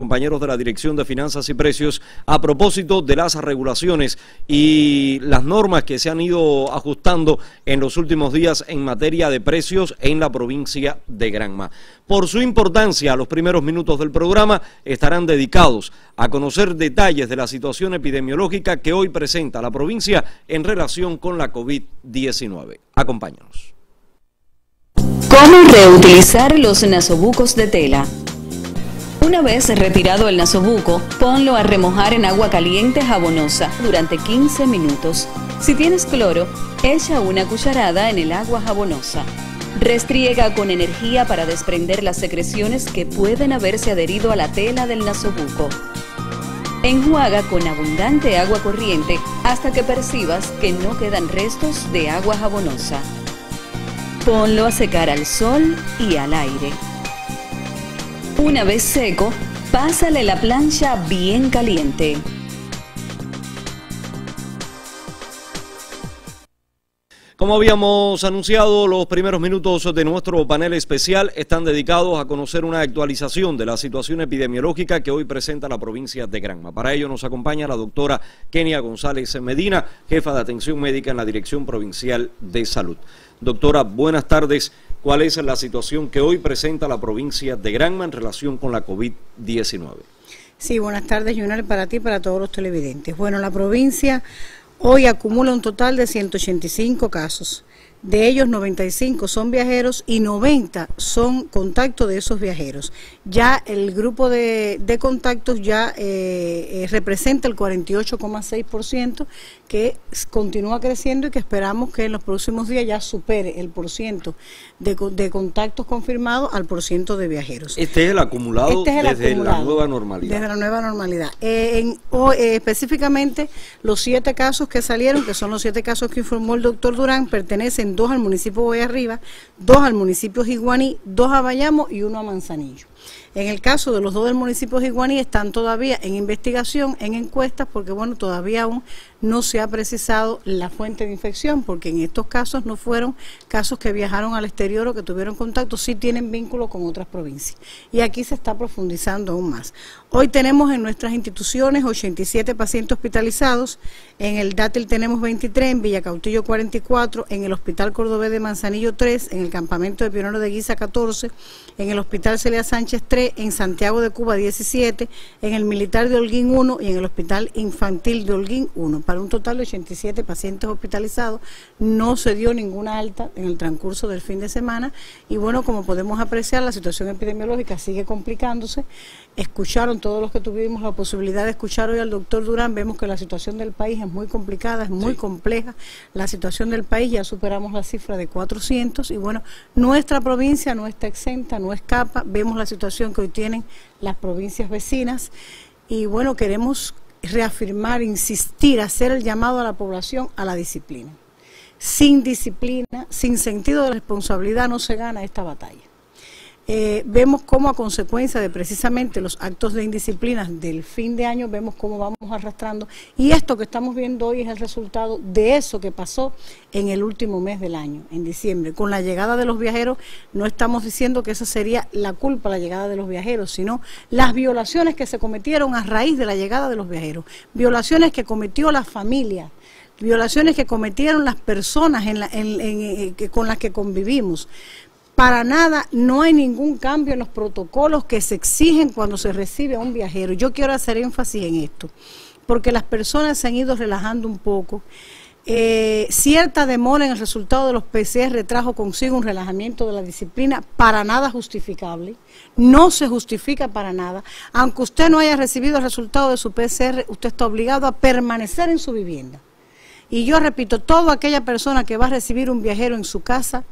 compañeros de la Dirección de Finanzas y Precios a propósito de las regulaciones y las normas que se han ido ajustando en los últimos días en materia de precios en la provincia de Granma. Por su importancia, los primeros minutos del programa estarán dedicados a conocer detalles de la situación epidemiológica que hoy presenta la provincia en relación con la COVID-19. Acompáñanos. ¿Cómo reutilizar los nasobucos de tela? Una vez retirado el nasobuco, ponlo a remojar en agua caliente jabonosa durante 15 minutos. Si tienes cloro, echa una cucharada en el agua jabonosa. Restriega con energía para desprender las secreciones que pueden haberse adherido a la tela del nasobuco. Enjuaga con abundante agua corriente hasta que percibas que no quedan restos de agua jabonosa. Ponlo a secar al sol y al aire. Una vez seco, pásale la plancha bien caliente. Como habíamos anunciado, los primeros minutos de nuestro panel especial están dedicados a conocer una actualización de la situación epidemiológica que hoy presenta la provincia de Granma. Para ello nos acompaña la doctora Kenia González Medina, jefa de atención médica en la Dirección Provincial de Salud. Doctora, buenas tardes cuál es la situación que hoy presenta la provincia de Granma en relación con la COVID-19. Sí, buenas tardes, Junal, para ti y para todos los televidentes. Bueno, la provincia hoy acumula un total de 185 casos. De ellos 95 son viajeros y 90 son contacto de esos viajeros. Ya el grupo de, contactos ya eh, eh representa el 48,6% que continúa creciendo y que esperamos que en los próximos días ya supere el por de, contactos confirmados al por de viajeros. Este es el acumulado este desde la nueva normalidad. Desde la nueva normalidad. Eh, eh, específicamente los siete casos que salieron, que son los siete casos que informó el doctor Durán, pertenecen dos al municipio de Arriba, dos al municipio Jiguaní, dos a Bayamo y uno a Manzanillo. En el caso de los dos del municipio de Iguaní están todavía en investigación, en encuestas, porque bueno, todavía aún no se ha precisado la fuente de infección, porque en estos casos no fueron casos que viajaron al exterior o que tuvieron contacto, sí tienen vínculo con otras provincias. Y aquí se está profundizando aún más. Hoy tenemos en nuestras instituciones 87 pacientes hospitalizados, en el Dátil tenemos 23, en Villacautillo 44, en el Hospital Cordobés de Manzanillo 3, en el Campamento de Pionero de Guisa 14, en el Hospital Celia Sánchez en Santiago de Cuba 17, en el Militar de Holguín 1 y en el Hospital Infantil de Holguín 1. Para un total de 87 pacientes hospitalizados, no se dio ninguna alta en el transcurso del fin de semana y bueno, como podemos apreciar, la situación epidemiológica sigue complicándose escucharon, todos los que tuvimos la posibilidad de escuchar hoy al doctor Durán, vemos que la situación del país es muy complicada, es muy compleja. La situación del país ya superamos la cifra de 400 y bueno, nuestra provincia no está exenta, no escapa. Vemos la situación que hoy tienen las provincias vecinas y bueno, queremos reafirmar, insistir, hacer el llamado a la población a la disciplina. Sin disciplina, sin sentido de responsabilidad no se gana esta batalla. Eh, vemos cómo a consecuencia de precisamente los actos de indisciplina del fin de año, vemos cómo vamos arrastrando. Y esto que estamos viendo hoy es el resultado de eso que pasó en el último mes del año, en diciembre. Con la llegada de los viajeros, no estamos diciendo que esa sería la culpa, la llegada de los viajeros, sino las violaciones que se cometieron a raíz de la llegada de los viajeros, violaciones que cometió la familia violaciones que cometieron las personas eh, con las que convivimos para nada, no hay ningún cambio en los protocolos que se exigen cuando se recibe a un viajero. Yo quiero hacer énfasis en esto, porque las personas se han ido relajando un poco. Eh, cierta demora en el resultado de los PCR trajo consigo un relajamiento de la disciplina para nada justificable, no se justifica para nada. Aunque usted no haya recibido el resultado de su PCR, usted está obligado a permanecer en su vivienda. Y yo repito, toda aquella persona que va a recibir un viajero en su casa,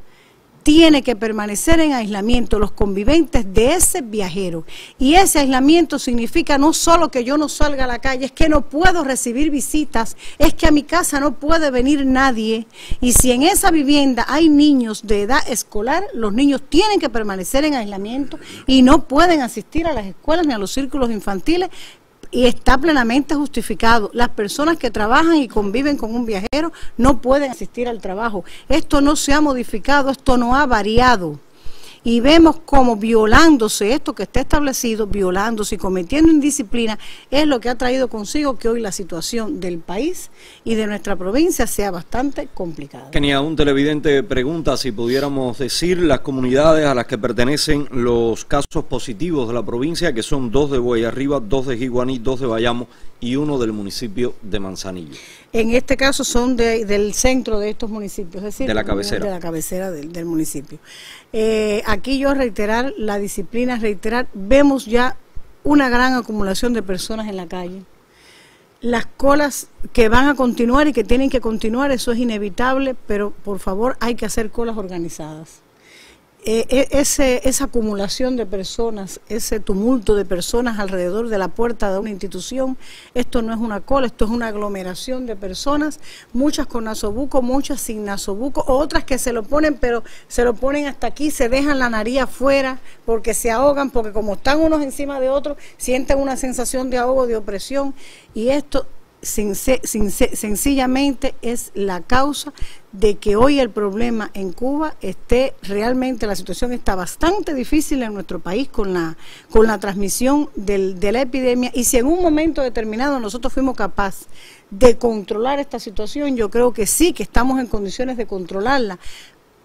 tiene que permanecer en aislamiento los conviventes de ese viajero. Y ese aislamiento significa no solo que yo no salga a la calle, es que no puedo recibir visitas, es que a mi casa no puede venir nadie. Y si en esa vivienda hay niños de edad escolar, los niños tienen que permanecer en aislamiento y no pueden asistir a las escuelas ni a los círculos infantiles y está plenamente justificado. Las personas que trabajan y conviven con un viajero no pueden asistir al trabajo. Esto no se ha modificado, esto no ha variado y vemos cómo violándose esto que está establecido, violándose y cometiendo indisciplina, es lo que ha traído consigo que hoy la situación del país y de nuestra provincia sea bastante complicada. Kenia, un televidente pregunta si pudiéramos decir las comunidades a las que pertenecen los casos positivos de la provincia, que son dos de Boyarriba, dos de Giguaní, dos de Bayamo y uno del municipio de Manzanillo en este caso son del centro de estos municipios, es decir, de la cabecera, del, municipio. Eh, aquí yo reiterar la disciplina, reiterar, vemos ya una gran acumulación de personas en la calle. Las colas que van a continuar y que tienen que continuar, eso es inevitable, pero por favor hay que hacer colas organizadas. E, e, ese, esa acumulación de personas, ese tumulto de personas alrededor de la puerta de una institución, esto no es una cola, esto es una aglomeración de personas, muchas con nasobuco, muchas sin nasobuco, otras que se lo ponen, pero se lo ponen hasta aquí, se dejan la nariz afuera porque se ahogan, porque como están unos encima de otros, sienten una sensación de ahogo, de opresión, y esto sencillamente es la causa de que hoy el problema en Cuba esté realmente, la situación está bastante difícil en nuestro país con la, con la transmisión del, de la epidemia y si en un momento determinado nosotros fuimos capaces de controlar esta situación, yo creo que sí, que estamos en condiciones de controlarla,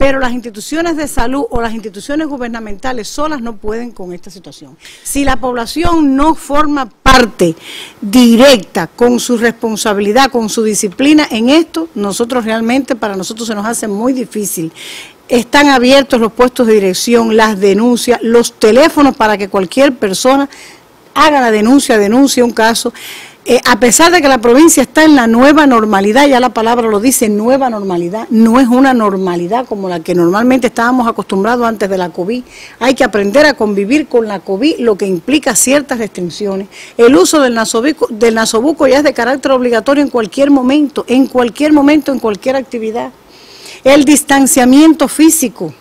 pero las instituciones de salud o las instituciones gubernamentales solas no pueden con esta situación. Si la población no forma parte directa con su responsabilidad, con su disciplina en esto, nosotros realmente, para nosotros se nos hace muy difícil están abiertos los puestos de dirección, las denuncias, los teléfonos para que cualquier persona haga la denuncia, denuncie un caso. Eh, a pesar de que la provincia está en la nueva normalidad, ya la palabra lo dice, nueva normalidad, no es una normalidad como la que normalmente estábamos acostumbrados antes de la COVID. Hay que aprender a convivir con la COVID, lo que implica ciertas restricciones. El uso del nasobuco, del ya es de carácter obligatorio en cualquier momento, en cualquier momento, en cualquier actividad. El distanciamiento físico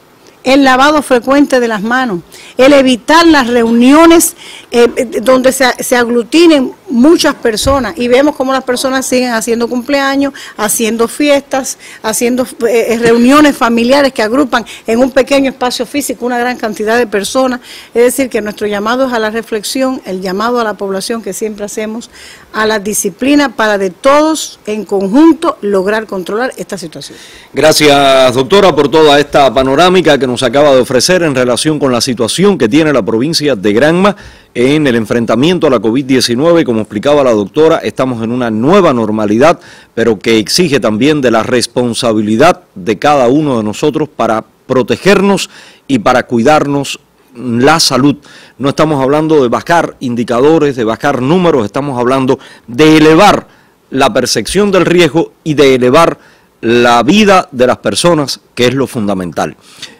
el lavado frecuente de las manos, el evitar las reuniones eh, eh, donde se aglutinen muchas personas y vemos cómo las personas siguen haciendo cumpleaños, haciendo fiestas, haciendo eh, eh, reuniones familiares que agrupan en un pequeño espacio físico una gran cantidad de personas. Es decir, que nuestro llamado es a la reflexión, el llamado a la población que siempre hacemos, a la disciplina para de todos en conjunto lograr controlar esta situación. Gracias, doctora, por toda esta panorámica que nos acaba de ofrecer en relación con la situación que tiene la provincia de Granma en el enfrentamiento a la COVID-19 como explicaba la doctora, estamos en una nueva normalidad, pero que exige también de la responsabilidad de cada uno de nosotros para protegernos y para cuidarnos la salud. No estamos hablando de bajar indicadores, de bajar números, estamos hablando de elevar la percepción del riesgo y de elevar la vida de las personas, que es lo fundamental.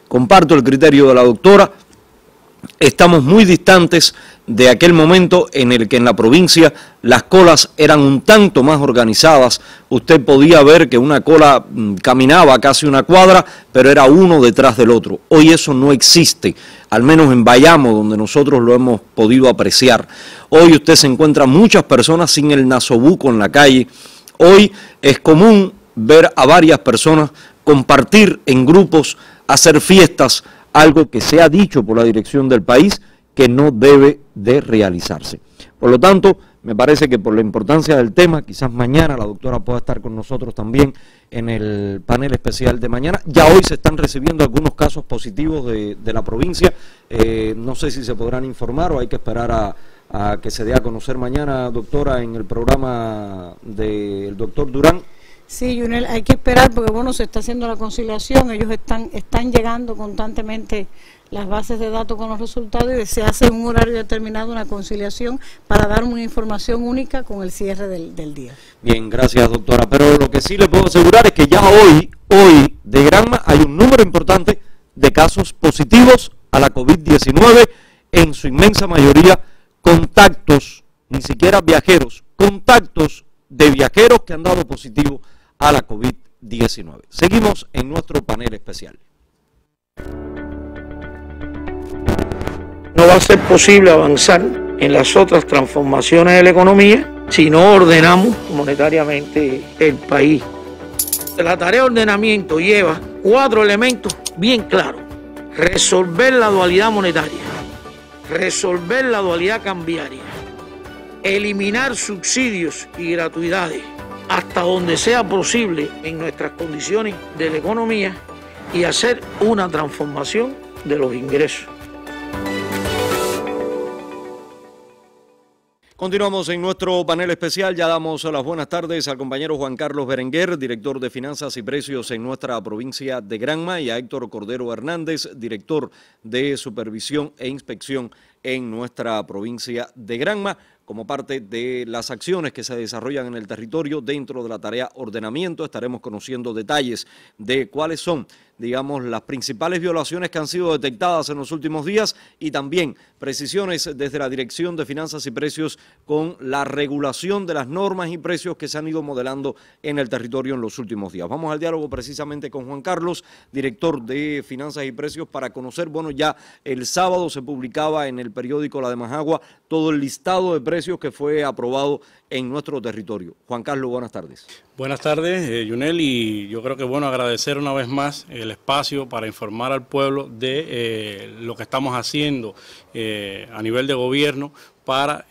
Comparto el criterio de la doctora, Estamos muy distantes de aquel momento en el que en la provincia las colas eran un tanto más organizadas. Usted podía ver que una cola mm, caminaba casi una cuadra, pero era uno detrás del otro. Hoy eso no existe, al menos en Bayamo, donde nosotros lo hemos podido apreciar. Hoy usted se encuentra muchas personas sin el nasobuco en la calle. Hoy es común ver a varias personas compartir en grupos, hacer fiestas, algo que se ha dicho por la dirección del país que no debe de realizarse. Por lo tanto, me parece que por la importancia del tema, quizás mañana la doctora pueda estar con nosotros también en el panel especial de mañana. Ya hoy se están recibiendo algunos casos positivos de, la provincia. Eh, no sé si se podrán informar o hay que esperar a, que se dé a conocer mañana, doctora, en el programa del doctor Durán. Sí, Junel, hay que esperar porque bueno, se está haciendo la conciliación, ellos están, están llegando constantemente las bases de datos con los resultados y se hace en un horario determinado una conciliación para dar una información única con el cierre del, del día. Bien, gracias doctora, pero lo que sí le puedo asegurar es que ya hoy, hoy de Granma hay un número importante de casos positivos a la COVID-19, en su inmensa mayoría contactos, ni siquiera viajeros, contactos de viajeros que han dado positivo a la COVID-19. Seguimos en nuestro panel especial. No va a ser posible avanzar en las otras transformaciones de la economía si no ordenamos monetariamente el país. La tarea de ordenamiento lleva cuatro elementos bien claros. Resolver la dualidad monetaria, resolver la dualidad cambiaria, eliminar subsidios y gratuidades, hasta donde sea posible en nuestras condiciones de la economía y hacer una transformación de los ingresos. Continuamos en nuestro panel especial. Ya damos las buenas tardes al compañero Juan Carlos Berenguer, director de Finanzas y Precios en nuestra provincia de Granma, y a Héctor Cordero Hernández, director de Supervisión e Inspección en nuestra provincia de Granma como parte de las acciones que se desarrollan en el territorio dentro de la tarea ordenamiento. Estaremos conociendo detalles de cuáles son digamos, las principales violaciones que han sido detectadas en los últimos días y también precisiones desde la Dirección de Finanzas y Precios con la regulación de las normas y precios que se han ido modelando en el territorio en los últimos días. Vamos al diálogo precisamente con Juan Carlos, director de Finanzas y Precios, para conocer, bueno, ya el sábado se publicaba en el periódico La de todo el listado de precios que fue aprobado en nuestro territorio. Juan Carlos, buenas tardes. Buenas tardes, eh, Yunel, y yo creo que bueno agradecer una vez más el espacio para informar al pueblo de eh, lo que estamos haciendo eh, a nivel de gobierno para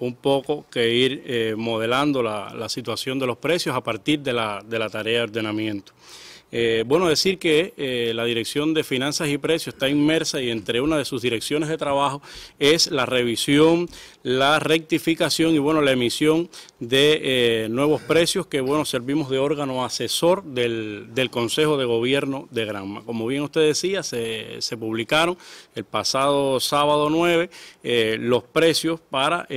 un poco que ir modelando la, situación de los precios a partir de la tarea de ordenamiento. Eh, bueno, decir que eh, la Dirección de Finanzas y Precios está inmersa y entre una de sus direcciones de trabajo es la revisión, la rectificación y bueno, la emisión de eh, nuevos precios que bueno, servimos de órgano asesor del, Consejo de Gobierno de Granma. Como bien usted decía, se, se publicaron el pasado sábado 9 los precios para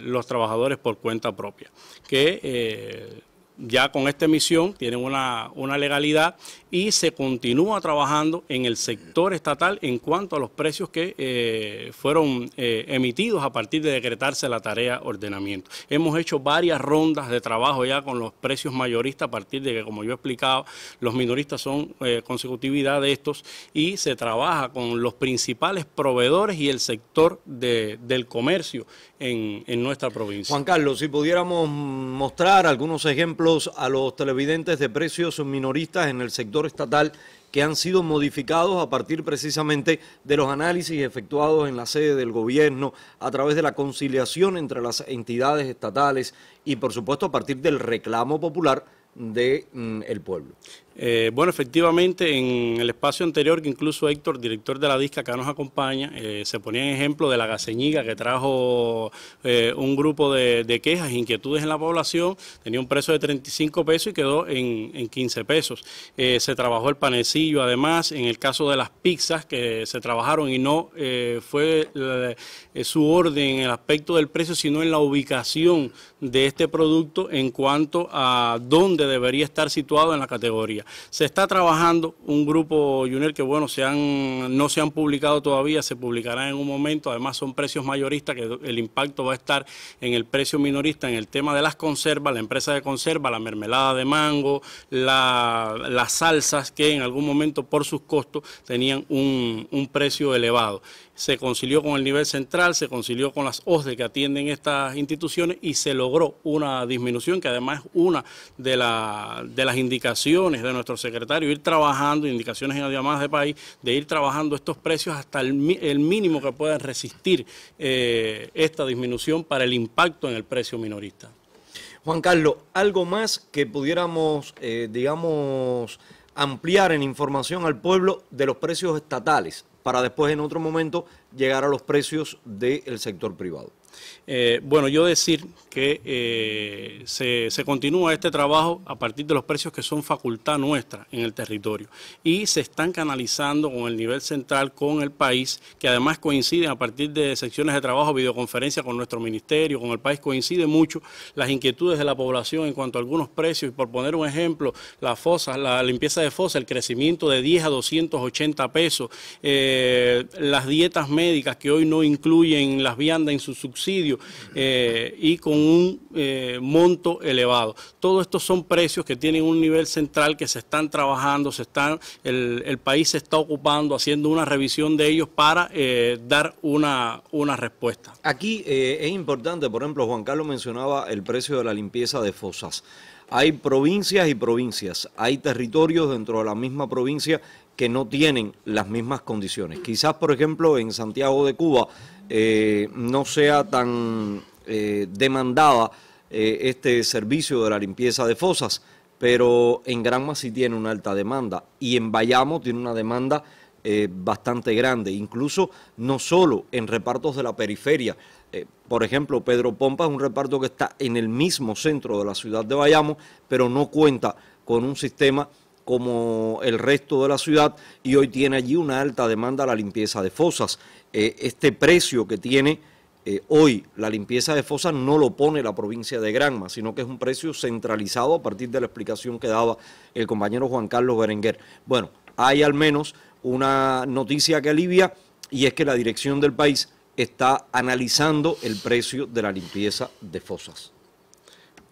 los trabajadores por cuenta propia, que ya con esta emisión tienen una, legalidad y se continúa trabajando en el sector estatal en cuanto a los precios que eh, fueron eh, emitidos a partir de decretarse la tarea ordenamiento. Hemos hecho varias rondas de trabajo ya con los precios mayoristas a partir de que, como yo he explicado, los minoristas son eh, consecutividad de estos y se trabaja con los principales proveedores y el sector del comercio en nuestra provincia. Juan Carlos, si pudiéramos mostrar algunos ejemplos a los televidentes de precios minoristas en el sector estatal que han sido modificados a partir precisamente de los análisis efectuados en la sede del gobierno, a través de la conciliación entre las entidades estatales y por supuesto a partir del reclamo popular del de, mm, el pueblo. Eh, bueno, efectivamente, en el espacio anterior, que incluso Héctor, director de la disca, acá nos acompaña, eh, se ponía en ejemplo de la gaseñiga que trajo eh, un grupo de, quejas e inquietudes en la población, tenía un precio de 35 pesos y quedó en, 15 pesos. se trabajó el panecillo, además, en el caso de las pizzas que se trabajaron y no fue su orden en el aspecto del precio, sino en la ubicación de este producto en cuanto a dónde debería estar situado en la categoría. Se está trabajando un grupo Junior que, bueno, se han, no se han publicado todavía, se publicarán en un momento. Además, son precios mayoristas que el impacto va a estar en el precio minorista, en el tema de las conservas, la empresa de conserva, la mermelada de mango, las salsas que en algún momento por sus costos tenían un precio elevado se concilió con el nivel central, se concilió con las OSDE que atienden estas instituciones y se logró una disminución que además es una de, las indicaciones de nuestro secretario, ir trabajando, indicaciones en además de país, de ir trabajando estos precios hasta el, mínimo que puedan resistir eh, esta disminución para el impacto en el precio minorista. Juan Carlos, algo más que pudiéramos, eh, digamos, ampliar en información al pueblo de los precios estatales para después en otro momento llegar a los precios del sector privado. Eh, bueno, yo decir que eh, se, continúa este trabajo a partir de los precios que son facultad nuestra en el territorio y se están canalizando con el nivel central, con el país, que además coinciden a partir de secciones de trabajo, videoconferencia con nuestro ministerio, con el país, coinciden mucho las inquietudes de la población en cuanto a algunos precios y por poner un ejemplo, la fosa, la limpieza de fosa, el crecimiento de 10 a 280 pesos, eh, las dietas médicas que hoy no incluyen las viandas en su subsidio, eh, y con un eh, monto elevado. Todos estos son precios que tienen un nivel central que se están trabajando, se están, el, país se está ocupando, haciendo una revisión de ellos para eh, dar una, una respuesta. Aquí es importante, por ejemplo, Juan Carlos mencionaba el precio de la limpieza de fosas. Hay provincias y provincias, hay territorios dentro de la misma provincia que no tienen las mismas condiciones. Quizás, por ejemplo, en Santiago de Cuba eh, no sea tan eh, demandada eh, este servicio de la limpieza de fosas, pero en Granma sí tiene una alta demanda y en Bayamo tiene una demanda eh, bastante grande, incluso no solo en repartos de la periferia. Eh, por ejemplo, Pedro Pompa es un reparto que está en el mismo centro de la ciudad de Bayamo, pero no cuenta con un sistema como el resto de la ciudad y hoy tiene allí una alta demanda la limpieza de fosas. Eh, este precio que tiene hoy la limpieza de fosas no lo pone la provincia de Granma, sino que es un precio centralizado a partir de la explicación que daba el compañero Juan Carlos Berenguer. Bueno, hay al menos una noticia que alivia y es que la dirección del país está analizando el precio de la limpieza de fosas.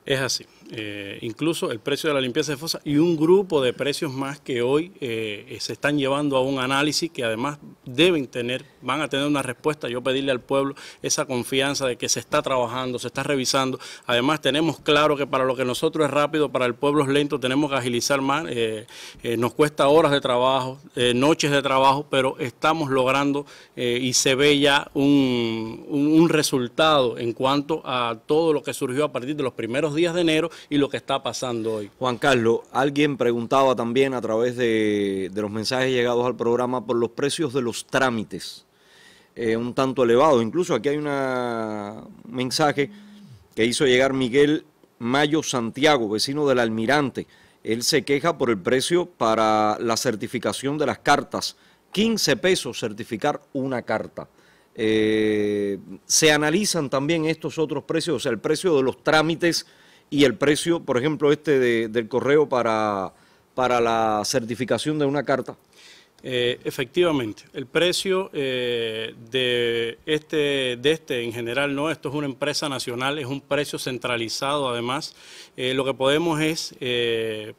Es así. Eh, incluso el precio de la limpieza de fosa y un grupo de precios más que hoy eh, se están llevando a un análisis que además deben tener, van a tener una respuesta. Yo pedirle al pueblo esa confianza de que se está trabajando, se está revisando. Además tenemos claro que para lo que nosotros es rápido, para el pueblo es lento, tenemos que agilizar más. Eh, nos cuesta horas de trabajo, noches de trabajo, pero estamos logrando y se ve ya un, un resultado en cuanto a todo lo que surgió a partir de los primeros días de enero y lo que está pasando hoy. Juan Carlos, alguien preguntaba también a través de, los mensajes llegados al programa por los precios de los trámites, eh, un tanto elevado. Incluso aquí hay un mensaje que hizo llegar Miguel Mayo Santiago, vecino del almirante. Él se queja por el precio para la certificación de las cartas. 15 pesos certificar una carta. Eh, se analizan también estos otros precios, o sea, el precio de los trámites y el precio, por ejemplo, este de, del correo para la certificación de una carta. Eh, efectivamente, el precio eh, de, este, de este en general, no, esto es una empresa nacional, es un precio centralizado además. Eh, lo que podemos es,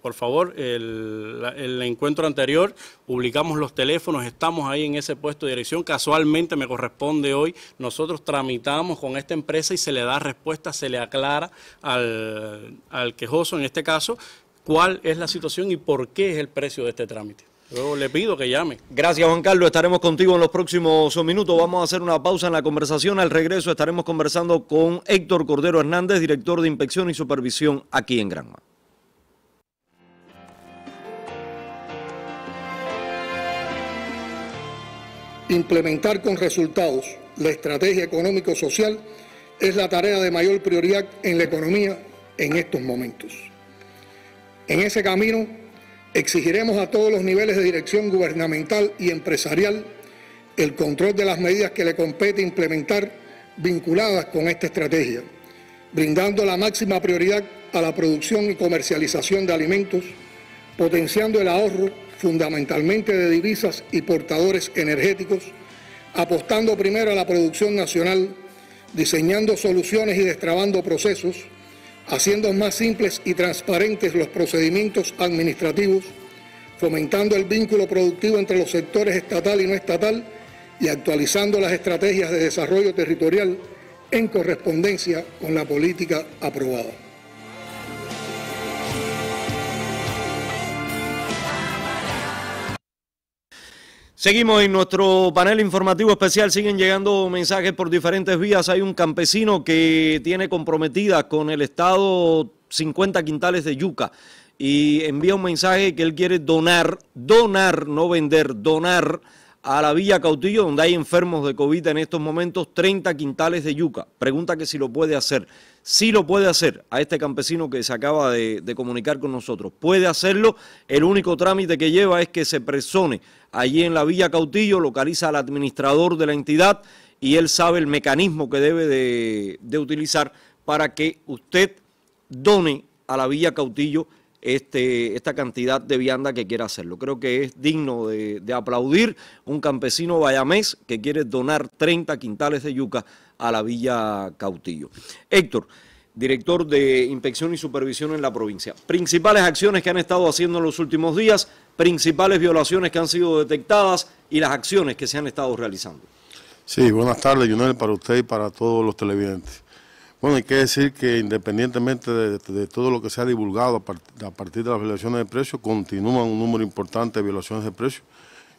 por favor, el, el, encuentro anterior, publicamos los teléfonos, estamos ahí en ese puesto de dirección, casualmente me corresponde hoy, nosotros tramitamos con esta empresa y se le da respuesta, se le aclara al quejoso en este caso cuál es la situación y por qué es el precio de este trámite. Luego le pido que llame. Gracias, Juan Carlos. Estaremos contigo en los próximos minutos. Vamos a hacer una pausa en la conversación. Al regreso estaremos conversando con Héctor Cordero Hernández, director de Inspección y Supervisión aquí en Granma. Implementar con resultados la estrategia económico-social es la tarea de mayor prioridad en la economía en estos momentos. En ese camino Exigiremos a todos los niveles de dirección gubernamental y empresarial el control de las medidas que le compete implementar vinculadas con esta estrategia, brindando la máxima prioridad a la producción y comercialización de alimentos, potenciando el ahorro fundamentalmente de divisas y portadores energéticos, apostando primero a la producción nacional, diseñando soluciones y destrabando procesos, haciendo más simples y transparentes los procedimientos administrativos, fomentando el vínculo productivo entre los sectores estatal y no estatal y actualizando las estrategias de desarrollo territorial en correspondencia con la política aprobada. Seguimos en nuestro panel informativo especial. Siguen llegando mensajes por diferentes vías. Hay un campesino que tiene comprometidas con el Estado 50 quintales de yuca y envía un mensaje que él quiere donar, donar, no vender, donar a la Villa Cautillo, donde hay enfermos de COVID en estos momentos, 30 quintales de yuca. Pregunta que si lo puede hacer. Sí lo puede hacer a este campesino que se acaba de, comunicar con nosotros. Puede hacerlo. El único trámite que lleva es que se presone allí en la Villa Cautillo, localiza al administrador de la entidad y él sabe el mecanismo que debe de, de utilizar para que usted done a la Villa Cautillo este, esta cantidad de vianda que quiere hacerlo. Creo que es digno de, aplaudir un campesino bayamés que quiere donar 30 quintales de yuca a la Villa Cautillo. Héctor, director de Inspección y Supervisión en la provincia. Principales acciones que han estado haciendo en los últimos días, principales violaciones que han sido detectadas y las acciones que se han estado realizando. Sí, buenas tardes, Junel, para usted y para todos los televidentes. Bueno, hay que decir que independientemente de, todo lo que se ha divulgado a, partir de las violaciones de precios, continúan un número importante de violaciones de precios.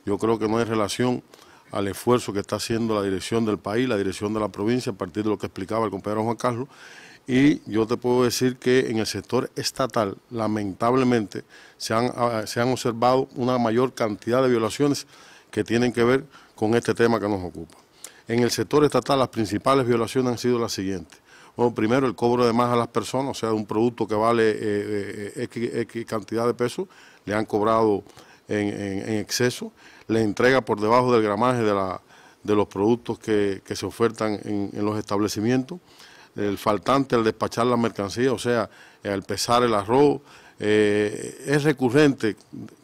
Yo creo que no hay relación al esfuerzo que está haciendo la dirección del país, la dirección de la provincia, a partir de lo que explicaba el compañero Juan Carlos. Y yo te puedo decir que en el sector estatal, lamentablemente, se han ah, observado una mayor cantidad de violaciones que tienen que ver con este tema que nos ocupa. En el sector estatal, las principales violaciones han sido las siguientes primero, el cobro de más a las personas, o sea, un producto que vale eh, eh, X, cantidad de pesos, le han cobrado en, exceso, le entrega por debajo del gramaje de, la, de los productos que, se ofertan en, los establecimientos, el faltante al despachar la mercancía, o sea, al pesar el arroz. Eh, es recurrente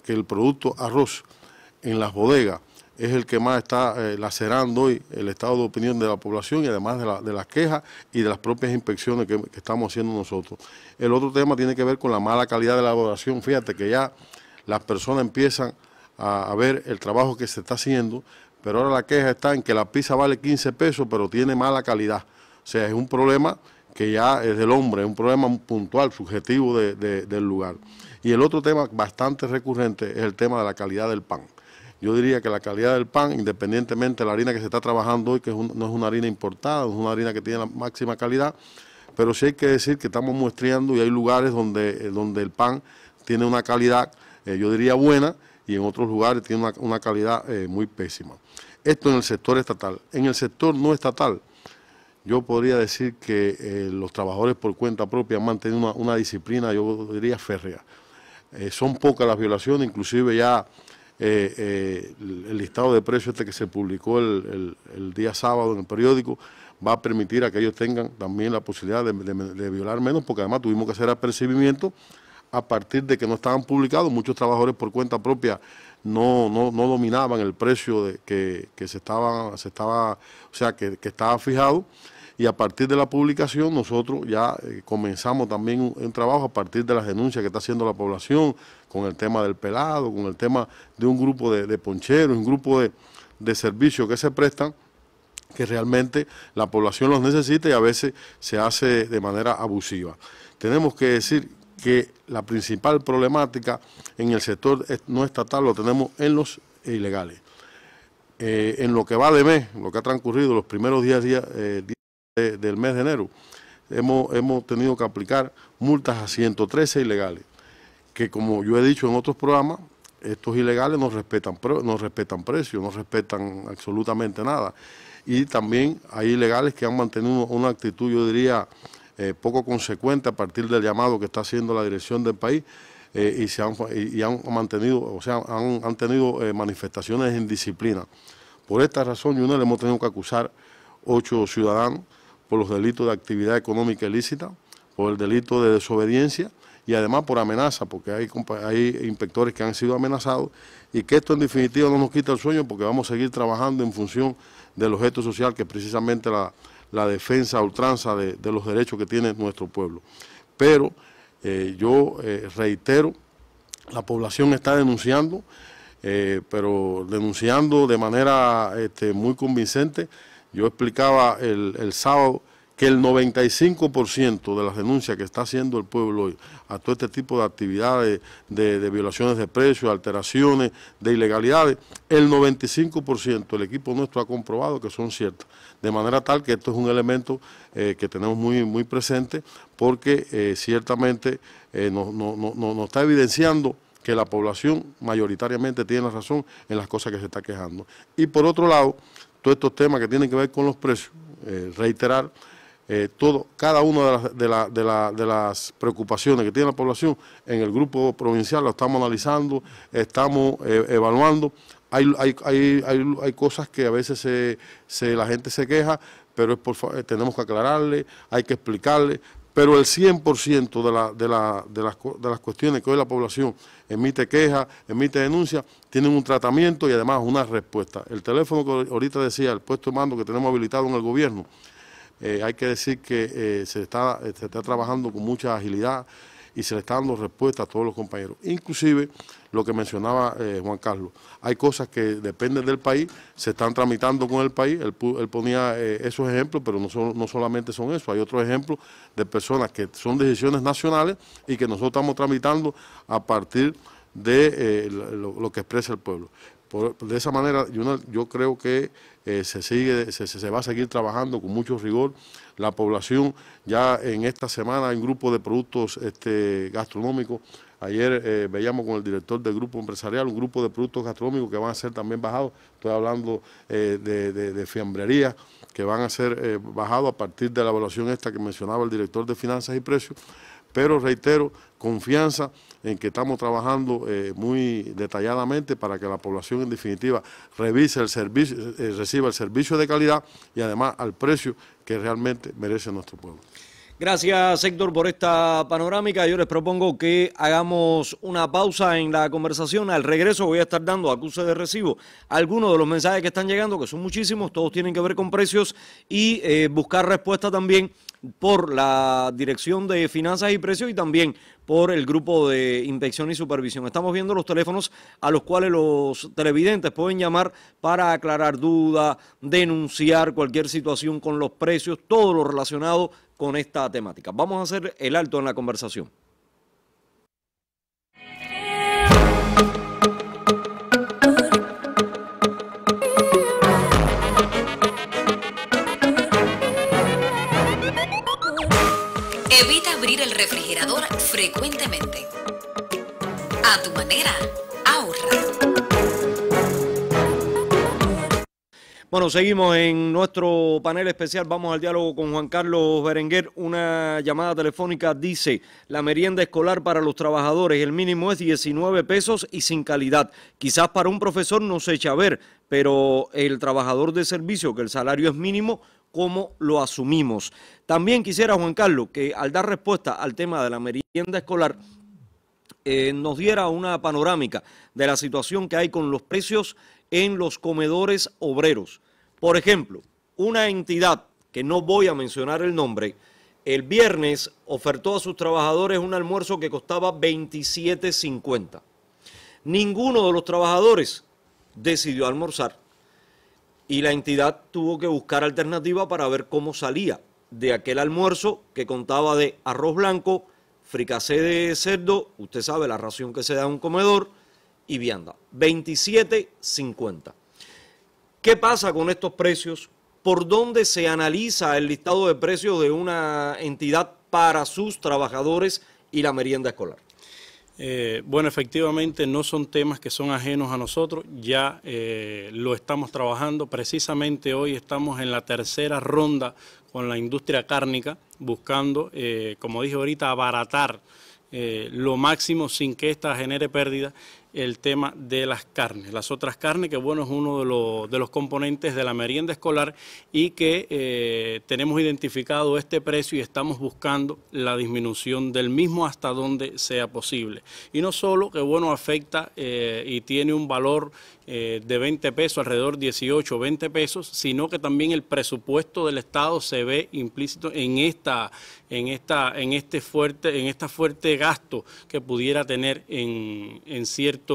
que el producto arroz en las bodegas es el que más está eh, lacerando hoy el estado de opinión de la población y además de, las quejas y de las propias inspecciones que, estamos haciendo nosotros. El otro tema tiene que ver con la mala calidad de la elaboración. Fíjate que ya las personas empiezan a, ver el trabajo que se está haciendo, pero ahora la queja está en que la pizza vale 15 pesos, pero tiene mala calidad. O sea, es un problema que ya es del hombre, es un problema puntual, subjetivo del lugar. Y el otro tema bastante recurrente es el tema de la calidad del pan yo diría que la calidad del pan, independientemente de la harina que se está trabajando hoy, que no es una harina importada, es una harina que tiene la máxima calidad, pero sí hay que decir que estamos muestreando y hay lugares donde, eh, donde el pan tiene una calidad, eh, yo diría buena, y en otros lugares tiene una, calidad eh, muy pésima. Esto en el sector estatal. En el sector no estatal, yo podría decir que los trabajadores por cuenta propia han mantenido una, una disciplina, yo diría, férrea. son pocas las violaciones, inclusive ya eh, eh, el listado de precios este que se publicó el, día sábado en el periódico va a permitir a que ellos tengan también la posibilidad de, violar menos, porque además tuvimos que hacer apercibimiento a partir de que no estaban publicados, muchos trabajadores por cuenta propia no, no, dominaban el precio que, se, estaba, se estaba, o sea, que estaba fijado y a partir de la publicación nosotros ya eh, comenzamos también un, trabajo a partir de las denuncias que está haciendo la población con el tema del pelado, con el tema de un grupo de, poncheros, un grupo de, servicios que se prestan que realmente la población los necesita y a veces se hace de manera abusiva. Tenemos que decir que la principal problemática en el sector no estatal lo tenemos en los ilegales. Eh, en lo que va de mes, lo que ha transcurrido los primeros días, eh, del mes de enero, hemos, hemos tenido que aplicar multas a 113 ilegales, que como yo he dicho en otros programas, estos ilegales no respetan, no respetan precios, no respetan absolutamente nada. Y también hay ilegales que han mantenido una actitud, yo diría, eh, poco consecuente a partir del llamado que está haciendo la dirección del país eh, y, se han, y, han mantenido, o sea, han, tenido eh, manifestaciones en disciplina. Por esta razón, yo no le hemos tenido que acusar ocho ciudadanos por los delitos de actividad económica ilícita, por el delito de desobediencia y además por amenaza, porque hay, hay inspectores que han sido amenazados y que esto en definitiva no nos quita el sueño porque vamos a seguir trabajando en función del objeto social que es precisamente la, la defensa ultranza de, los derechos que tiene nuestro pueblo. Pero eh, yo eh, reitero, la población está denunciando, eh, pero denunciando de manera este, muy convincente yo explicaba el, sábado que el 95% de las denuncias que está haciendo el pueblo hoy a todo este tipo de actividades, de, violaciones de precios, alteraciones, de ilegalidades, el 95% el equipo nuestro ha comprobado que son ciertas. De manera tal que esto es un elemento eh, que tenemos muy, muy presente porque eh, ciertamente eh, nos, está evidenciando que la población mayoritariamente tiene la razón en las cosas que se está quejando. Y por otro lado, todos estos temas que tienen que ver con los precios, eh, reiterar eh, todo, cada una de las, preocupaciones que tiene la población en el grupo provincial, lo estamos analizando, estamos eh, evaluando. Hay, cosas que a veces se, la gente se queja, pero tenemos que aclararle, hay que explicarle, pero el 100% de, de, las, cuestiones que hoy la población emite quejas, emite denuncias, tienen un tratamiento y además una respuesta. El teléfono que ahorita decía, el puesto de mando que tenemos habilitado en el gobierno, eh, hay que decir que eh, se, está, eh, se está trabajando con mucha agilidad, y se le está dando respuesta a todos los compañeros. Inclusive lo que mencionaba eh, Juan Carlos, hay cosas que dependen del país, se están tramitando con el país, él, ponía eh, esos ejemplos, pero no, solamente son eso, hay otros ejemplos de personas que son decisiones nacionales y que nosotros estamos tramitando a partir de eh, lo que expresa el pueblo de esa manera, yo, yo creo que eh, se, sigue, se, va a seguir trabajando con mucho rigor. La población, ya en esta semana, en grupo de productos este, gastronómicos, ayer eh, veíamos con el director del grupo empresarial un grupo de productos gastronómicos que van a ser también bajados. Estoy hablando eh, de, fiambrería, que van a ser bajados a partir de la evaluación esta que mencionaba el director de Finanzas y Precios. Pero reitero, confianza en que estamos trabajando eh, muy detalladamente para que la población en definitiva revise el servicio, eh, reciba el servicio de calidad y además al precio que realmente merece nuestro pueblo. Gracias Héctor por esta panorámica. Yo les propongo que hagamos una pausa en la conversación. Al regreso voy a estar dando acuse de recibo algunos de los mensajes que están llegando, que son muchísimos, todos tienen que ver con precios y eh, buscar respuesta también por la Dirección de Finanzas y Precios y también por el grupo de inspección y supervisión. Estamos viendo los teléfonos a los cuales los televidentes pueden llamar para aclarar dudas, denunciar cualquier situación con los precios, todo lo relacionado con esta temática. Vamos a hacer el alto en la conversación. Evita abrir el refrigerador frecuentemente. A tu manera, ahorra. Bueno, seguimos en nuestro panel especial. Vamos al diálogo con Juan Carlos Berenguer. Una llamada telefónica dice, la merienda escolar para los trabajadores, el mínimo es 19 pesos y sin calidad. Quizás para un profesor no se echa a ver, pero el trabajador de servicio, que el salario es mínimo, ¿cómo lo asumimos? También quisiera, Juan Carlos, que al dar respuesta al tema de la merienda escolar, eh, nos diera una panorámica de la situación que hay con los precios en los comedores obreros. Por ejemplo, una entidad que no voy a mencionar el nombre, el viernes ofertó a sus trabajadores un almuerzo que costaba 27.50. Ninguno de los trabajadores decidió almorzar y la entidad tuvo que buscar alternativa para ver cómo salía de aquel almuerzo que contaba de arroz blanco, fricasé de cerdo, usted sabe la ración que se da en un comedor, y vianda. 27.50. ¿Qué pasa con estos precios? ¿Por dónde se analiza el listado de precios de una entidad para sus trabajadores y la merienda escolar? Eh, bueno, efectivamente no son temas que son ajenos a nosotros, ya eh, lo estamos trabajando, precisamente hoy estamos en la tercera ronda con la industria cárnica, buscando, eh, como dije ahorita, abaratar lo máximo sin que ésta genere pérdida el tema de las carnes. Las otras carnes, que bueno, es uno de los, de los componentes de la merienda escolar y que eh, tenemos identificado este precio y estamos buscando la disminución del mismo hasta donde sea posible. Y no solo, que bueno, afecta eh, y tiene un valor eh, de 20 pesos, alrededor 18 o 20 pesos, sino que también el presupuesto del Estado se ve implícito en esta, en esta, en este fuerte, en esta fuerte gasto que pudiera tener en, en cierto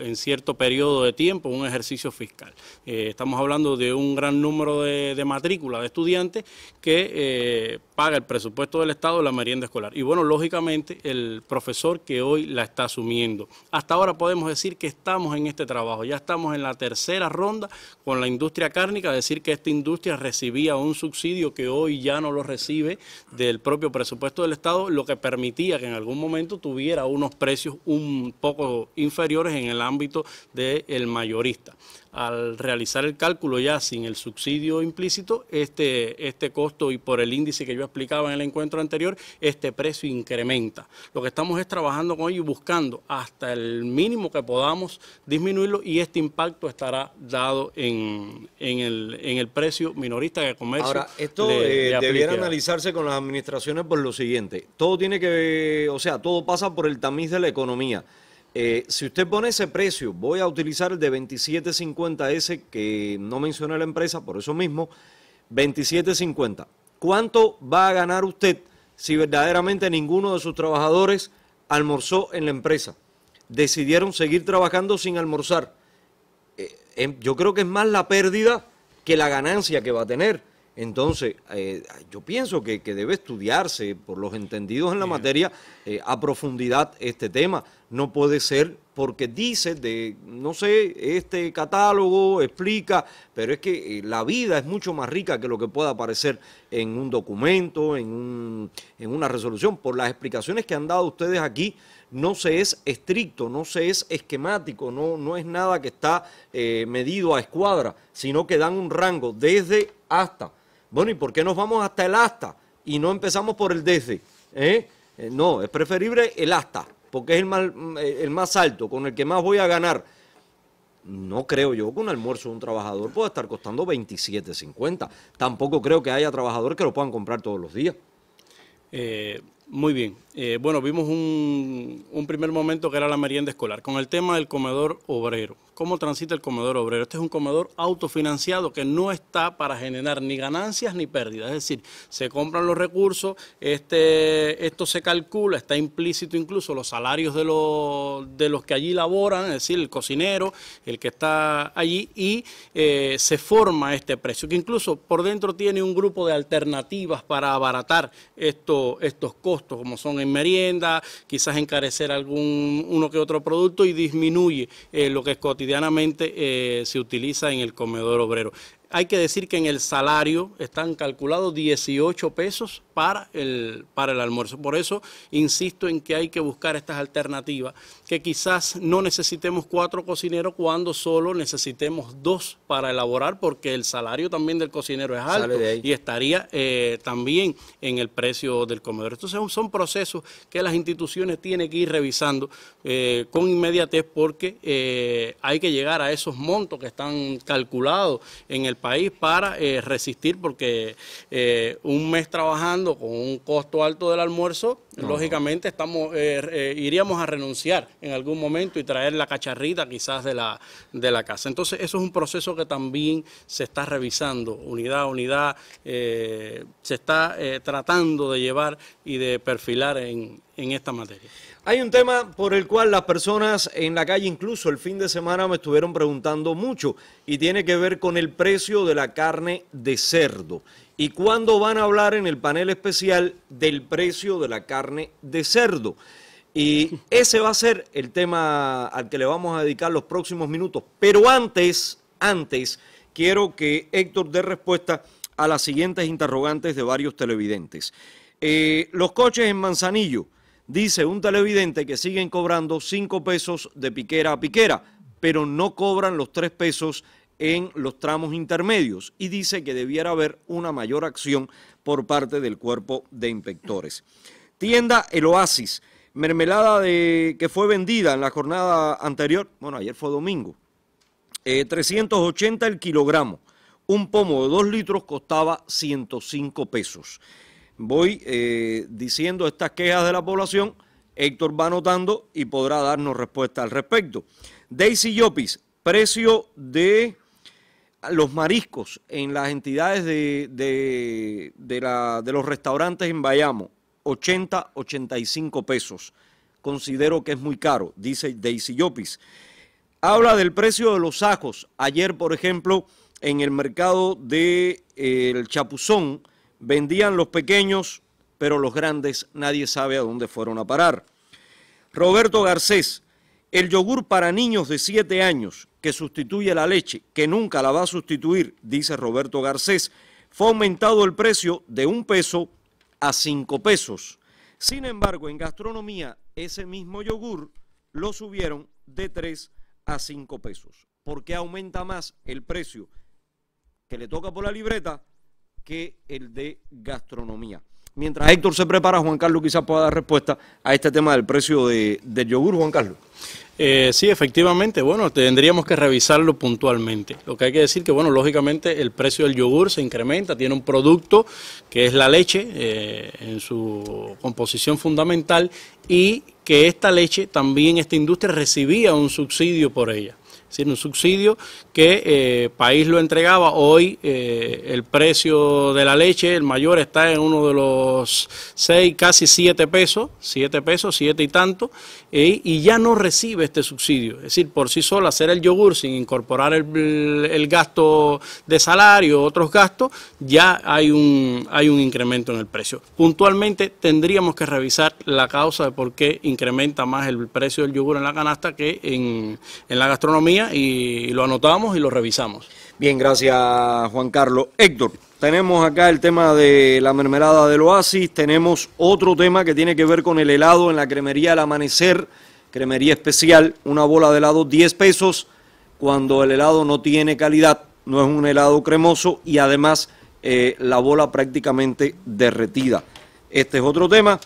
en cierto periodo de tiempo un ejercicio fiscal. Eh, estamos hablando de un gran número de, matrículas de estudiantes que eh, paga el presupuesto del Estado la merienda escolar. Y bueno, lógicamente el profesor que hoy la está asumiendo. Hasta ahora podemos decir que estamos en este trabajo, ya estamos en la tercera ronda con la industria cárnica, decir que esta industria recibía un subsidio que hoy ya no lo recibe del propio presupuesto del Estado, lo que permitía que en algún momento tuviera unos precios un poco inferiores en el ámbito del mayorista. Al realizar el cálculo ya sin el subsidio implícito, este, este costo y por el índice que yo explicaba en el encuentro anterior, este precio incrementa. Lo que estamos es trabajando con ellos y buscando hasta el mínimo que podamos disminuirlo y este impacto estará dado en, en, el, en el precio minorista que comercio. Ahora, esto eh, debiera analizarse con las administraciones por lo siguiente. Todo tiene que, o sea, todo pasa por el tamiz de la economía. Eh, si usted pone ese precio, voy a utilizar el de 27.50 ese que no mencioné la empresa, por eso mismo, 27.50. ¿Cuánto va a ganar usted si verdaderamente ninguno de sus trabajadores almorzó en la empresa? Decidieron seguir trabajando sin almorzar. Eh, em, yo creo que es más la pérdida que la ganancia que va a tener. Entonces, eh, yo pienso que, debe estudiarse por los entendidos en la materia eh, a profundidad este tema. No puede ser porque dice de, no sé, este catálogo explica, pero es que eh, la vida es mucho más rica que lo que pueda aparecer en un documento, en, una resolución. Por las explicaciones que han dado ustedes aquí, no se es estricto, no se es esquemático, no, no es nada que está medido a escuadra, sino que dan un rango desde hasta. Bueno, ¿y por qué nos vamos hasta el hasta y no empezamos por el desde? ¿eh? Eh, no, es preferible el hasta, porque es mm, eh, el más, alto, con el que más voy a ganar. No creo yo que un almuerzo de un trabajador pueda estar costando 27.50. Tampoco creo que haya trabajadores que lo puedan comprar todos los días. muy bien. bueno, vimos un, un primer momento que era la merienda escolar, con el tema del comedor obrero cómo transita el comedor obrero. Este es un comedor autofinanciado que no está para generar ni ganancias ni pérdidas. Es decir, se compran los recursos, este, esto se calcula, está implícito incluso los salarios de los, de los que allí laboran, es decir, el cocinero, el que está allí, y eh, se forma este precio, que incluso por dentro tiene un grupo de alternativas para abaratar estos costos, como son en merienda, quizás encarecer algún uno que otro producto y disminuye eh, lo que es cotidiano medianamente eh, se utiliza en el comedor obrero. Hay que decir que en el salario están calculados 18 pesos para el, para el almuerzo. Por eso insisto en que hay que buscar estas alternativas, que quizás no necesitemos cuatro cocineros cuando solo necesitemos dos para elaborar, porque el salario también del cocinero es alto y estaría eh, también en el precio del comedor. Entonces son procesos que las instituciones tienen que ir revisando eh, con inmediatez porque eh, hay que llegar a esos montos que están calculados en el país para eh, resistir, porque eh, un mes trabajando con un costo alto del almuerzo, lógicamente estamos eh, iríamos a renunciar en algún momento y traer la cacharrita quizás de la, de la casa. Entonces, eso es un proceso que también se está revisando, unidad a unidad, se está tratando de llevar y de perfilar en, en esta materia. Hay un tema por el cual las personas en la calle, incluso el fin de semana, me estuvieron preguntando mucho y tiene que ver con el precio de la carne de cerdo. ¿Y cuándo van a hablar en el panel especial del precio de la carne de cerdo? Y ese va a ser el tema al que le vamos a dedicar los próximos minutos. Pero antes, antes, quiero que Héctor dé respuesta a las siguientes interrogantes de varios televidentes. Eh, los coches en Manzanillo dice un televidente que siguen cobrando 5 pesos de piquera a piquera, pero no cobran los 3 pesos en los tramos intermedios y dice que debiera haber una mayor acción por parte del cuerpo de inspectores. Tienda El Oasis, mermelada que fue vendida en la jornada anterior, bueno, ayer fue domingo, 380 eh, el kilogramo. Un pomo de 2 litros costaba 105 pesos voy eh, diciendo estas quejas de la población, Héctor va anotando y podrá darnos respuesta al respecto. Daisy Yopis, precio de los mariscos en las entidades de, los restaurantes en Bayamo, 80, 85 pesos. Considero que es muy caro, dice Daisy Yopis. Habla del precio de los ajos. Ayer, por ejemplo, en el mercado del de, eh, el Chapuzón, vendían los pequeños, pero los grandes nadie sabe a dónde fueron a parar. Roberto Garcés, el yogur para niños de 7 años que sustituye la leche, que nunca la va a sustituir, dice Roberto Garcés, fue aumentado el precio de un peso a 5 pesos. Sin embargo, en gastronomía, ese mismo yogur lo subieron de 3 a 5 pesos. ¿Por qué aumenta más el precio que le toca por la libreta que el de gastronomía. Mientras Héctor se prepara, Juan Carlos quizás pueda dar respuesta a este tema del precio de, del yogur, Juan Carlos. Eh, sí, efectivamente, bueno, tendríamos que revisarlo puntualmente. Lo que hay que decir que, bueno, lógicamente el precio del yogur se incrementa, tiene un producto que es la leche eh, en su composición fundamental y que esta leche también esta industria recibía un subsidio por ella es decir, un subsidio que eh, país lo entregaba. Hoy eh, el precio de la leche, el mayor, está en uno de los 6, casi 7 pesos, 7 pesos, 7 y tanto, eh, y ya no recibe este subsidio. Es decir, por sí sola hacer el yogur sin incorporar el, gasto de salario, otros gastos, ya hay un, hay un incremento en el precio. Puntualmente tendríamos que revisar la causa de por qué incrementa más el precio del yogur en la canasta que en la gastronomía y lo anotamos y lo revisamos. Bien, gracias Juan Carlos. Héctor, tenemos acá el tema de la mermelada del oasis, tenemos otro tema que tiene que ver con el helado en la cremería al Amanecer, cremería especial, una bola de helado 10 pesos cuando el helado no tiene calidad, no es un helado cremoso y además eh, la bola prácticamente derretida. Este es otro tema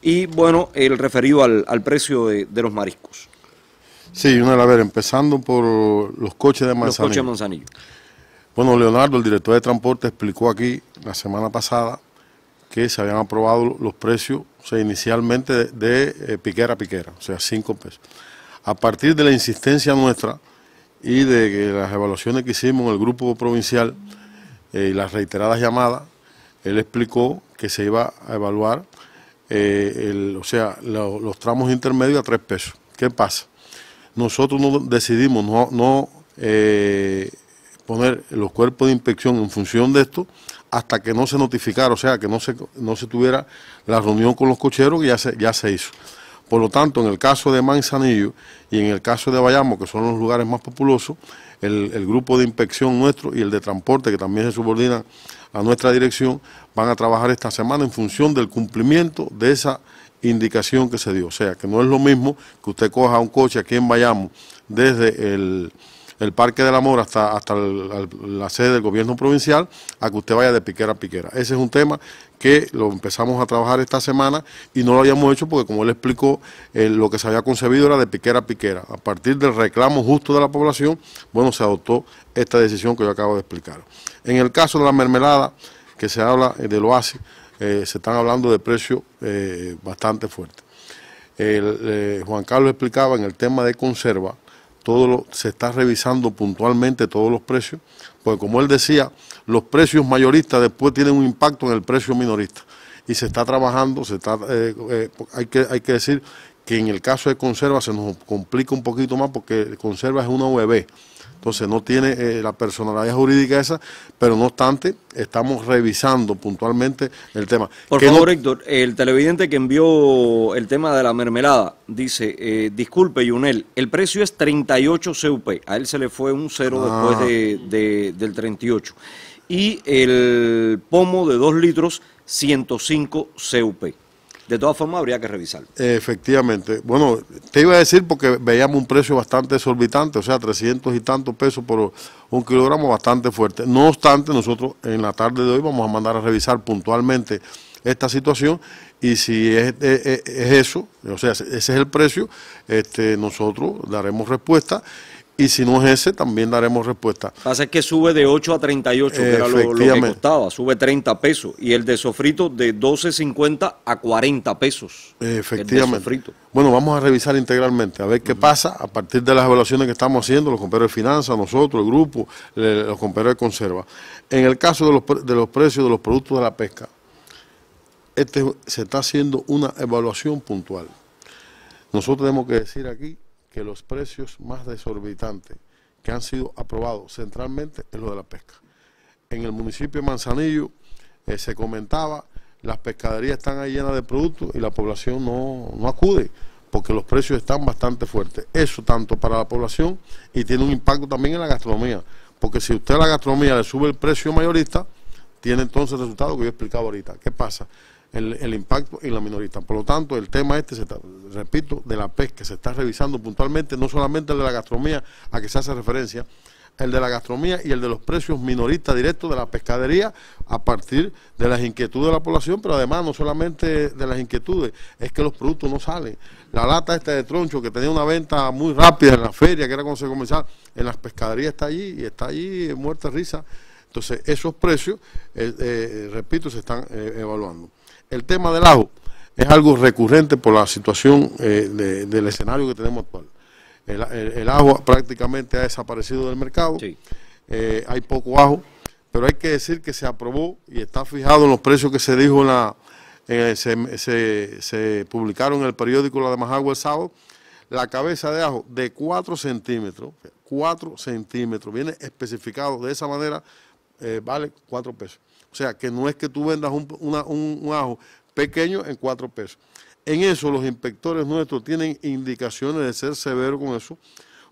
y bueno, el referido al, precio de los mariscos. Sí, una ver, empezando por los coches de Manzanillo. Manzanillo. Bueno, Leonardo, el director de transporte, explicó aquí la semana pasada que se habían aprobado los precios, o sea, inicialmente de, eh, piquera a piquera, o sea, 5 pesos. A partir de la insistencia nuestra y de las evaluaciones que hicimos en el grupo provincial eh, y las reiteradas llamadas, él explicó que se iba a evaluar, eh, o sea, los tramos intermedios a 3 pesos. ¿Qué pasa? nosotros no decidimos no, eh, poner los cuerpos de inspección en función de esto hasta que no se notificara, o sea, que no se, no se tuviera la reunión con los cocheros y ya se, ya se hizo. Por lo tanto, en el caso de Manzanillo y en el caso de Bayamo, que son los lugares más populosos, el, el, grupo de inspección nuestro y el de transporte, que también se subordina a nuestra dirección, van a trabajar esta semana en función del cumplimiento de esa indicación que se dio. O sea, que no es lo mismo que usted coja un coche aquí en Bayamo desde el, Parque del Amor hasta, hasta la sede del gobierno provincial a que usted vaya de piquera a piquera. Ese es un tema que lo empezamos a trabajar esta semana y no lo habíamos hecho porque, como él explicó, eh, lo que se había concebido era de piquera a piquera. A partir del reclamo justo de la población, bueno, se adoptó esta decisión que yo acabo de explicar. En el caso de la mermelada, que se habla eh, del oasis, eh, se están hablando de precios eh, bastante fuertes. Eh, Juan Carlos explicaba en el tema de conserva, todo lo, se está revisando puntualmente todos los precios, porque como él decía, los precios mayoristas después tienen un impacto en el precio minorista. Y se está trabajando, se está, hay, que, hay que decir que en el caso de conserva se nos complica un poquito más porque conserva es una UEB entonces no tiene eh, la personalidad jurídica esa, pero no obstante, estamos revisando puntualmente el tema. Por favor, Héctor, el televidente que envió el tema de la mermelada dice, eh, disculpe, Yunel, el precio es 38 CUP, a él se le fue un cero ah. después de, del 38, y el pomo de 2 litros, 105 CUP. De todas formas, habría que revisarlo. Efectivamente. Bueno, te iba a decir porque veíamos un precio bastante exorbitante, o sea, 300 y tantos pesos por un kilogramo bastante fuerte. No obstante, nosotros en la tarde de hoy vamos a mandar a revisar puntualmente esta situación y si es, eso, o sea, ese es el precio, este, nosotros daremos respuesta y si no es ese, también daremos respuesta. Lo que Pasa es que sube de 8 a 38, que era lo, que costaba, sube 30 pesos. Y el de sofrito de 12.50 a 40 pesos. Efectivamente. Bueno, vamos a revisar integralmente, a ver qué pasa a partir de las evaluaciones que estamos haciendo, los compañeros de finanzas, nosotros, el grupo, los compañeros de conserva. En el caso de los, de los precios de los productos de la pesca, este, se está haciendo una evaluación puntual. Nosotros tenemos que decir aquí que los precios más desorbitantes que han sido aprobados centralmente es lo de la pesca. En el municipio de Manzanillo eh, se comentaba, las pescaderías están ahí llenas de productos y la población no, no acude porque los precios están bastante fuertes. Eso tanto para la población y tiene un impacto también en la gastronomía, porque si usted a la gastronomía le sube el precio mayorista, tiene entonces el resultado que yo he explicado ahorita. ¿Qué pasa? el, impacto en la minorista. Por lo tanto, el tema este, se repito, de la pesca, se está revisando puntualmente, no solamente el de la gastronomía a que se hace referencia, el de la gastronomía y el de los precios minoristas directos de la pescadería a partir de las inquietudes de la población, pero además no solamente de las inquietudes, es que los productos no salen. La lata esta de troncho que tenía una venta muy rápida en la feria, que era cuando se comenzaba, en las pescaderías está allí y está allí muerta risa. Entonces esos precios, eh, eh, repito, se están eh, evaluando el tema del ajo es algo recurrente por la situación eh, del escenario que tenemos actual. El, ajo prácticamente ha desaparecido del mercado, eh, hay poco ajo, pero hay que decir que se aprobó y está fijado en los precios que se dijo en la... se, publicaron en el periódico La de Majagua el sábado, la cabeza de ajo de 4 centímetros, 4 centímetros, viene especificado de esa manera eh, vale 4 pesos. O sea, que no es que tú vendas un, ajo pequeño en cuatro pesos. En eso los inspectores nuestros tienen indicaciones de ser severos con eso,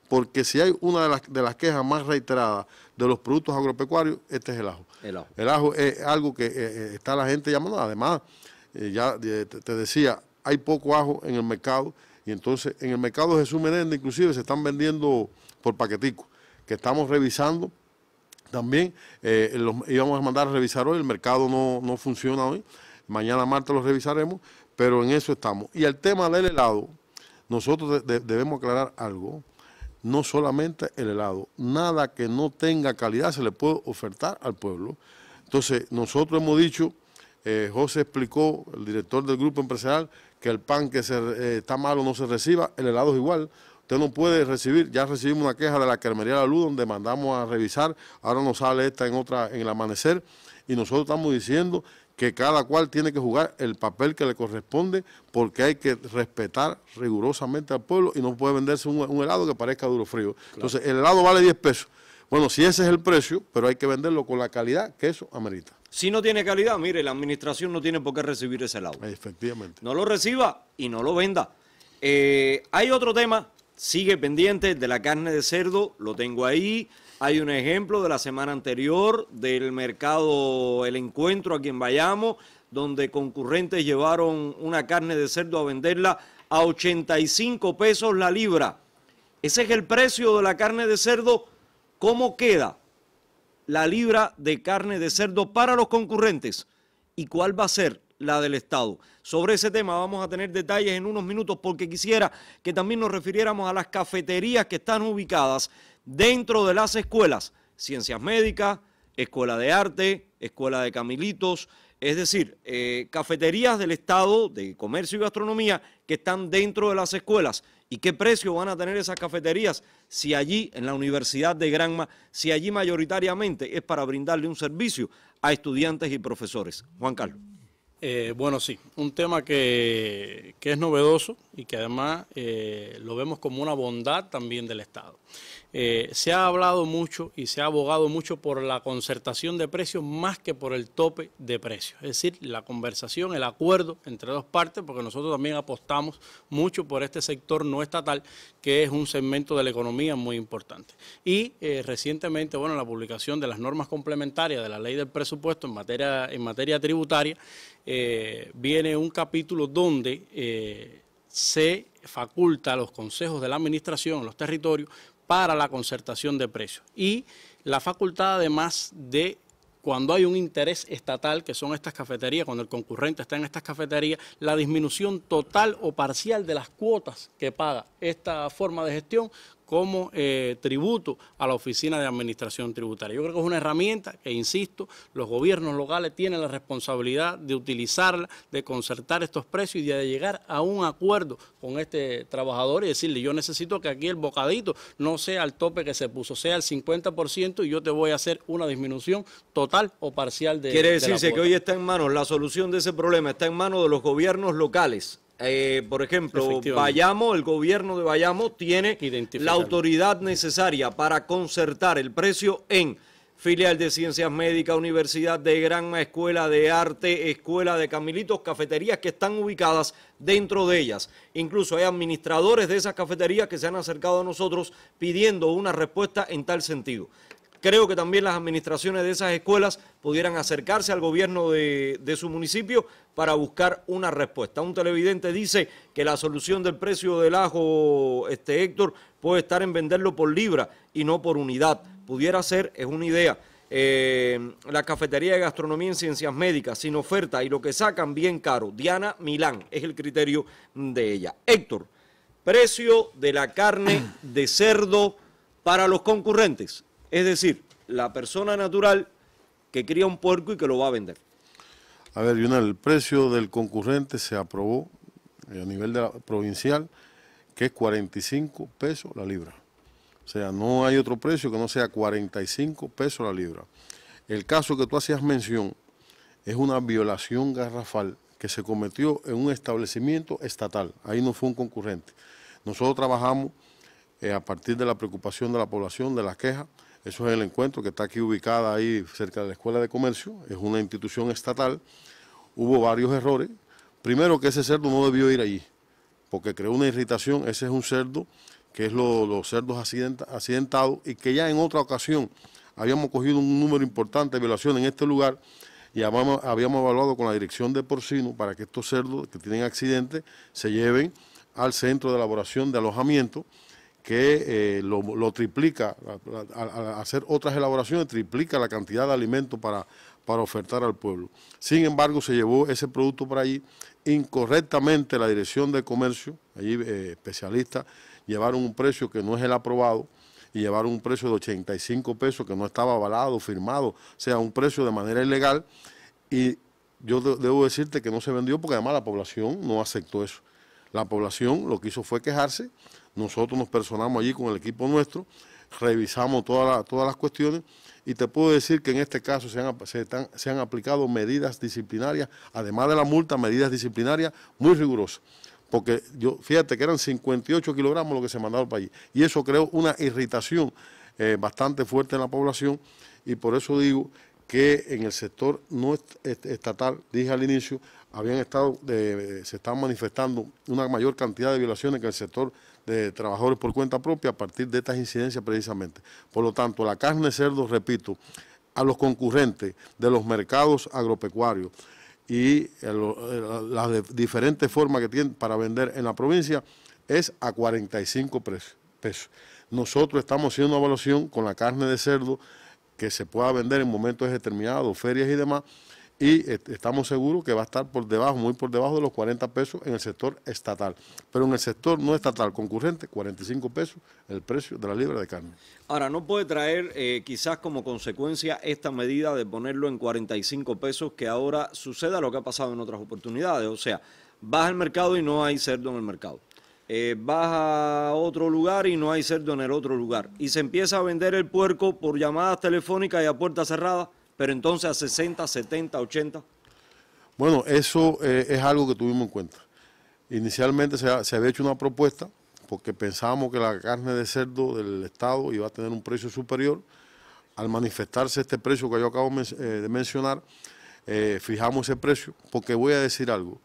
porque si hay una de las, de las quejas más reiteradas de los productos agropecuarios, este es el ajo. El ajo, es algo que eh, eh, está la gente llamando. Además, ya te decía, hay poco ajo en el mercado, y entonces en el mercado de Jesús Menéndez inclusive se están vendiendo por paquetico, que estamos revisando también eh, los íbamos a mandar a revisar hoy, el mercado no, funciona hoy, mañana martes lo revisaremos, pero en eso estamos. Y el tema del helado, nosotros debemos aclarar algo, no solamente el helado, nada que no tenga calidad se le puede ofertar al pueblo. Entonces, nosotros hemos dicho, eh, José explicó, el director del grupo empresarial, que el pan que se, eh, está malo no se reciba, el helado es igual. Usted no puede recibir, ya recibimos una queja de la Carmería de la Luz donde mandamos a revisar, ahora nos sale esta en otra en el amanecer y nosotros estamos diciendo que cada cual tiene que jugar el papel que le corresponde porque hay que respetar rigurosamente al pueblo y no puede venderse un, helado que parezca duro frío. Entonces, el helado vale 10 pesos. Bueno, si ese es el precio, pero hay que venderlo con la calidad que eso amerita. Si no tiene calidad, mire, la administración no tiene por qué recibir ese helado. Efectivamente. No lo reciba y no lo venda. Eh, hay otro tema sigue pendiente de la carne de cerdo, lo tengo ahí. Hay un ejemplo de la semana anterior del mercado El Encuentro a quien Vayamos, donde concurrentes llevaron una carne de cerdo a venderla a 85 pesos la libra. Ese es el precio de la carne de cerdo. ¿Cómo queda la libra de carne de cerdo para los concurrentes? ¿Y cuál va a ser la del Estado. Sobre ese tema vamos a tener detalles en unos minutos porque quisiera que también nos refiriéramos a las cafeterías que están ubicadas dentro de las escuelas, ciencias médicas, escuela de arte, escuela de camilitos, es decir, eh, cafeterías del Estado de comercio y gastronomía que están dentro de las escuelas. ¿Y qué precio van a tener esas cafeterías si allí, en la Universidad de Granma, si allí mayoritariamente es para brindarle un servicio a estudiantes y profesores? Juan Carlos. Eh, bueno, sí, un tema que, es novedoso y que además eh, lo vemos como una bondad también del Estado. Eh, se ha hablado mucho y se ha abogado mucho por la concertación de precios más que por el tope de precios, es decir, la conversación, el acuerdo entre dos partes, porque nosotros también apostamos mucho por este sector no estatal, que es un segmento de la economía muy importante. Y eh, recientemente, bueno, la publicación de las normas complementarias de la ley del presupuesto en materia, tributaria, eh, viene un capítulo donde se faculta a los consejos de la administración, los territorios, para la concertación de precios. Y la facultad además de cuando hay un interés estatal, que son estas cafeterías, cuando el concurrente está en estas cafeterías, la disminución total o parcial de las cuotas que paga esta forma de gestión como eh, tributo a la Oficina de Administración Tributaria. Yo creo que es una herramienta que, insisto, los gobiernos locales tienen la responsabilidad de utilizarla, de concertar estos precios y de llegar a un acuerdo con este trabajador y decirle, yo necesito que aquí el bocadito no sea el tope que se puso, sea el 50% y yo te voy a hacer una disminución total o parcial de... Quiere decirse que hoy está en manos, la solución de ese problema está en manos de los gobiernos locales eh, por ejemplo, Bayamo, el gobierno de Bayamo tiene la autoridad necesaria para concertar el precio en filial de Ciencias Médicas, Universidad de Granma, Escuela de Arte, Escuela de Camilitos, cafeterías que están ubicadas dentro de ellas. Incluso hay administradores de esas cafeterías que se han acercado a nosotros pidiendo una respuesta en tal sentido. Creo que también las administraciones de esas escuelas pudieran acercarse al gobierno de, su municipio para buscar una respuesta. Un televidente dice que la solución del precio del ajo, este Héctor, puede estar en venderlo por libra y no por unidad. Pudiera ser, es una idea. Eh, la cafetería de gastronomía en ciencias médicas sin oferta y lo que sacan bien caro. Diana Milán es el criterio de ella. Héctor, precio de la carne de cerdo para los concurrentes. Es decir, la persona natural que cría un puerco y que lo va a vender. A ver, Lionel, el precio del concurrente se aprobó a nivel de la provincial, que es 45 pesos la libra. O sea, no hay otro precio que no sea 45 pesos la libra. El caso que tú hacías mención es una violación garrafal que se cometió en un establecimiento estatal. Ahí no fue un concurrente. Nosotros trabajamos eh, a partir de la preocupación de la población, de las quejas... Eso es el encuentro que está aquí ubicada ahí cerca de la Escuela de Comercio, es una institución estatal. Hubo varios errores. Primero que ese cerdo no debió ir allí, porque creó una irritación. Ese es un cerdo que es los cerdos accidentados y que ya en otra ocasión habíamos cogido un número importante de violaciones en este lugar y habíamos, habíamos evaluado con la dirección de porcino para que estos cerdos que tienen accidentes se lleven al centro de elaboración de alojamiento que eh, lo, triplica, al hacer otras elaboraciones, triplica la cantidad de alimentos para, para ofertar al pueblo. Sin embargo, se llevó ese producto para allí incorrectamente la dirección de comercio, allí eh, especialistas, llevaron un precio que no es el aprobado y llevaron un precio de 85 pesos que no estaba avalado, firmado, o sea, un precio de manera ilegal y yo debo decirte que no se vendió porque además la población no aceptó eso. La población lo que hizo fue quejarse nosotros nos personamos allí con el equipo nuestro, revisamos todas las cuestiones y te puedo decir que en este caso se han, han aplicado medidas disciplinarias, además de la multa, medidas disciplinarias muy rigurosas porque yo, fíjate que eran 58 kilogramos lo que se mandaba para allí Y eso creó una irritación eh, bastante fuerte en la población y por eso digo que en el sector no estatal, dije al inicio, habían estado, eh, se están manifestando una mayor cantidad de violaciones que en el sector de trabajadores por cuenta propia a partir de estas incidencias precisamente. Por lo tanto, la carne de cerdo, repito, a los concurrentes de los mercados agropecuarios y eh, eh, las diferentes formas que tienen para vender en la provincia es a 45 pesos. Nosotros estamos haciendo una evaluación con la carne de cerdo que se pueda vender en momentos determinados, ferias y demás, y estamos seguros que va a estar por debajo, muy por debajo de los 40 pesos en el sector estatal. Pero en el sector no estatal concurrente, 45 pesos el precio de la libra de carne. Ahora, ¿no puede traer eh, quizás como consecuencia esta medida de ponerlo en 45 pesos que ahora suceda lo que ha pasado en otras oportunidades? O sea, vas al mercado y no hay cerdo en el mercado. vas eh, a otro lugar y no hay cerdo en el otro lugar. Y se empieza a vender el puerco por llamadas telefónicas y a puerta cerrada pero entonces a 60, 70, 80? Bueno, eso eh, es algo que tuvimos en cuenta. Inicialmente se, había hecho una propuesta porque pensábamos que la carne de cerdo del Estado iba a tener un precio superior. Al manifestarse este precio que yo acabo de eh, mencionar, eh, fijamos ese precio, porque voy a decir algo.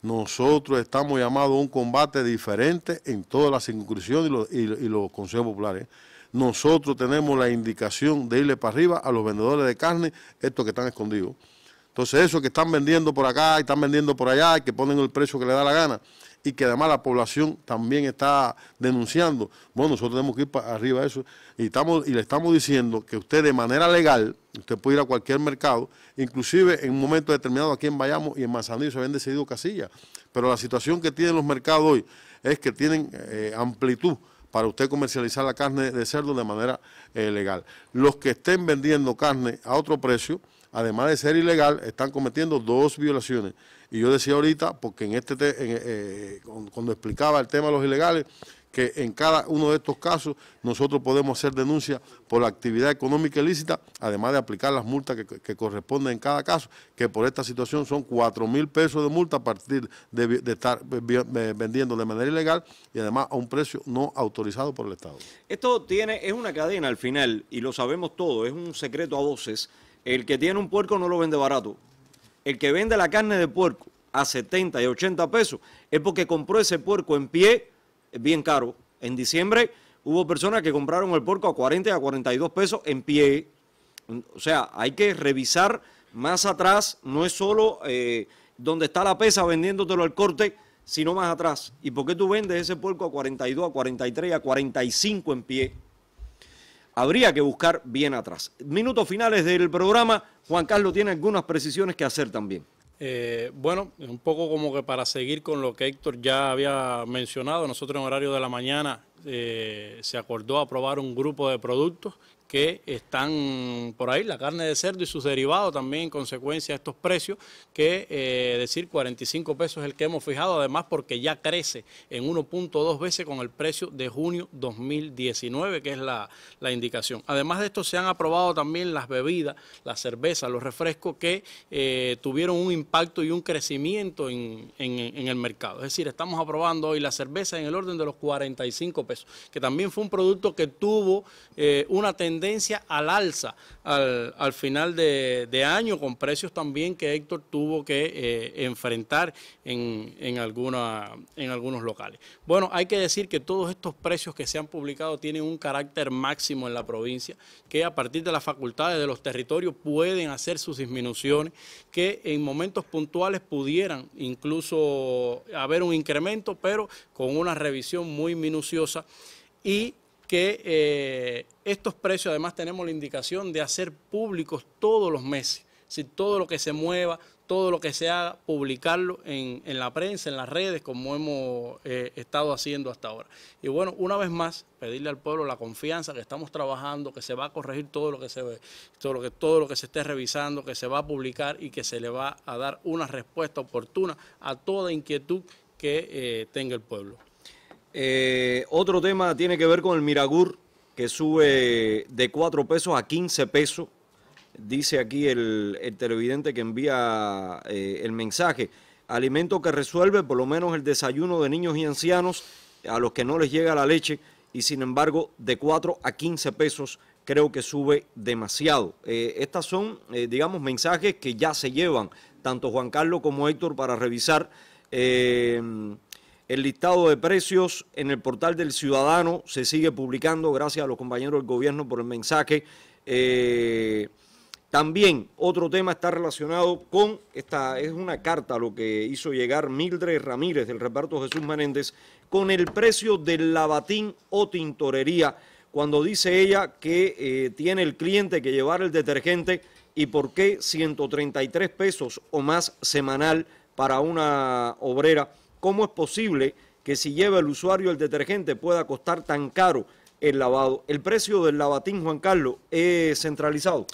Nosotros estamos llamados a un combate diferente en todas las circunscripciones y los consejos populares nosotros tenemos la indicación de irle para arriba a los vendedores de carne, estos que están escondidos. Entonces, esos que están vendiendo por acá y están vendiendo por allá y que ponen el precio que le da la gana y que además la población también está denunciando. Bueno, nosotros tenemos que ir para arriba a eso y, estamos, y le estamos diciendo que usted de manera legal, usted puede ir a cualquier mercado, inclusive en un momento determinado aquí en Bayamo y en Manzanillo se habían decidido casillas, pero la situación que tienen los mercados hoy es que tienen eh, amplitud para usted comercializar la carne de cerdo de manera eh, legal. Los que estén vendiendo carne a otro precio, además de ser ilegal, están cometiendo dos violaciones. Y yo decía ahorita, porque en este, eh, cuando explicaba el tema de los ilegales, que en cada uno de estos casos nosotros podemos hacer denuncia por la actividad económica ilícita, además de aplicar las multas que, corresponden en cada caso, que por esta situación son 4 mil pesos de multa a partir de, estar eh, vendiendo de manera ilegal y además a un precio no autorizado por el Estado. Esto tiene, es una cadena al final, y lo sabemos todo, es un secreto a voces. El que tiene un puerco no lo vende barato. El que vende la carne de puerco a 70 y 80 pesos es porque compró ese puerco en pie bien caro. En diciembre hubo personas que compraron el porco a 40 a 42 pesos en pie. O sea, hay que revisar más atrás, no es solo eh, donde está la pesa vendiéndotelo al corte, sino más atrás. ¿Y por qué tú vendes ese porco a 42, a 43, a 45 en pie? Habría que buscar bien atrás. Minutos finales del programa. Juan Carlos tiene algunas precisiones que hacer también. Eh, bueno, un poco como que para seguir con lo que Héctor ya había mencionado, nosotros en horario de la mañana eh, se acordó aprobar un grupo de productos que están por ahí, la carne de cerdo y sus derivados también en consecuencia de estos precios, que es eh, decir 45 pesos es el que hemos fijado, además porque ya crece en 1.2 veces con el precio de junio 2019, que es la, indicación. Además de esto se han aprobado también las bebidas, la cerveza, los refrescos que eh, tuvieron un impacto y un crecimiento en, en el mercado. Es decir, estamos aprobando hoy la cerveza en el orden de los 45 pesos que también fue un producto que tuvo eh, una tendencia al alza al, final de, año, con precios también que Héctor tuvo que eh, enfrentar en, alguna, en algunos locales. Bueno, hay que decir que todos estos precios que se han publicado tienen un carácter máximo en la provincia, que a partir de las facultades de los territorios pueden hacer sus disminuciones, que en momentos puntuales pudieran incluso haber un incremento, pero con una revisión muy minuciosa y que eh, estos precios además tenemos la indicación de hacer públicos todos los meses, si todo lo que se mueva, todo lo que se haga, publicarlo en, la prensa, en las redes, como hemos eh, estado haciendo hasta ahora. Y bueno, una vez más, pedirle al pueblo la confianza que estamos trabajando, que se va a corregir todo lo que se ve, todo lo que, todo lo que se esté revisando, que se va a publicar y que se le va a dar una respuesta oportuna a toda inquietud que eh, tenga el pueblo. Eh, otro tema tiene que ver con el Miragur, que sube de 4 pesos a 15 pesos. Dice aquí el, televidente que envía eh, el mensaje. Alimento que resuelve por lo menos el desayuno de niños y ancianos a los que no les llega la leche y sin embargo de 4 a 15 pesos creo que sube demasiado. Eh, estas son, digamos, mensajes que ya se llevan tanto Juan Carlos como Héctor para revisar. El listado de precios en el portal del Ciudadano se sigue publicando, gracias a los compañeros del gobierno por el mensaje. Eh, también otro tema está relacionado con, esta es una carta lo que hizo llegar Mildred Ramírez del reparto Jesús Menéndez, con el precio del lavatín o tintorería, cuando dice ella que eh, tiene el cliente que llevar el detergente y por qué 133 pesos o más semanal para una obrera ¿Cómo es posible que si lleva el usuario el detergente pueda costar tan caro el lavado? ¿El precio del lavatín, Juan Carlos, es centralizado?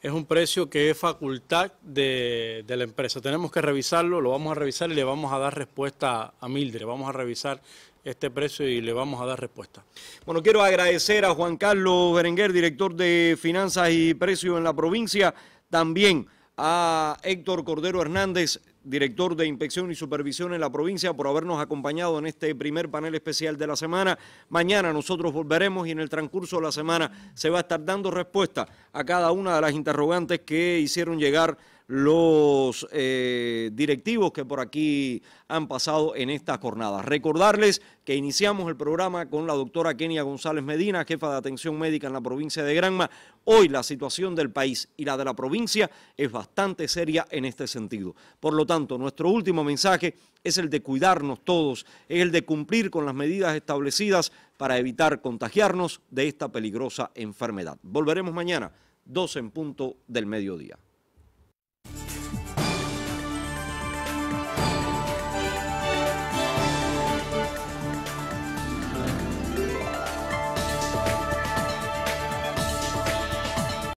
Es un precio que es facultad de, la empresa. Tenemos que revisarlo, lo vamos a revisar y le vamos a dar respuesta a Mildred. Vamos a revisar este precio y le vamos a dar respuesta. Bueno, quiero agradecer a Juan Carlos Berenguer, director de Finanzas y Precios en la provincia, también a Héctor Cordero Hernández, director de Inspección y Supervisión en la provincia, por habernos acompañado en este primer panel especial de la semana. Mañana nosotros volveremos y en el transcurso de la semana se va a estar dando respuesta a cada una de las interrogantes que hicieron llegar los eh, directivos que por aquí han pasado en esta jornada. Recordarles que iniciamos el programa con la doctora Kenia González Medina, jefa de atención médica en la provincia de Granma. Hoy la situación del país y la de la provincia es bastante seria en este sentido. Por lo tanto, nuestro último mensaje es el de cuidarnos todos, es el de cumplir con las medidas establecidas para evitar contagiarnos de esta peligrosa enfermedad. Volveremos mañana, 12 en punto del mediodía.